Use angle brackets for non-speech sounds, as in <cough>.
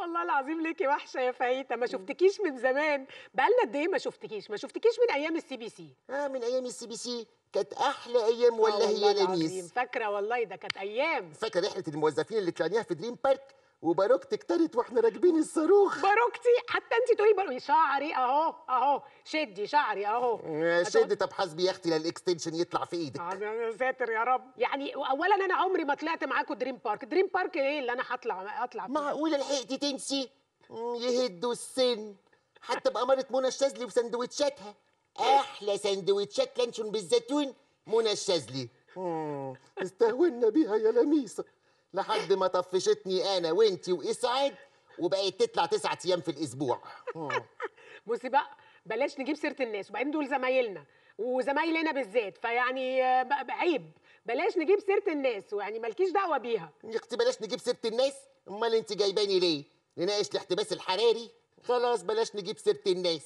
والله العظيم ليكي وحشه يا فايته ما شفتكيش من زمان بقالنا قد ايه ما شفتكيش ما شفتكيش من ايام السي بي سي اه من ايام السي بي سي كانت احلى ايام ولا هي لميس فاكره والله ده كانت ايام فاكره رحله الموظفين اللي طلعناها في دريم بارك وباروكتك ترت واحنا راكبين الصاروخ باروكتي حتى انت تقولي باروكتي شعري اهو اهو شدي شعري اهو آه، شدي طب حاسبي يا اختي للاكستنشن يطلع في ايدك يا ساتر يا رب يعني اولا انا عمري ما طلعت معاكم دريم بارك دريم بارك ايه اللي انا هطلع اطلع معقوله لحقتي تنسي يهدوا السن حتى بأمارة منى الشاذلي وسندوتشاتها احلى سندوتشات لانشون بالزيتون منى الشاذلي استهونا بيها يا لميسه لحد ما طفشتني انا وانتي واسعد وبقيت تطلع تسعة ايام في الاسبوع <laughs> بصي بقى بلاش نجيب سيره الناس وبعدين دول زمايلنا وزمايلنا بالذات فيعني عيب بلاش نجيب سيره الناس ويعني مالكيش دعوه بيها يا اختي بلاش نجيب سيره الناس امال انت جايباني ليه نناقش الاحتباس الحراري خلاص بلاش نجيب سيره الناس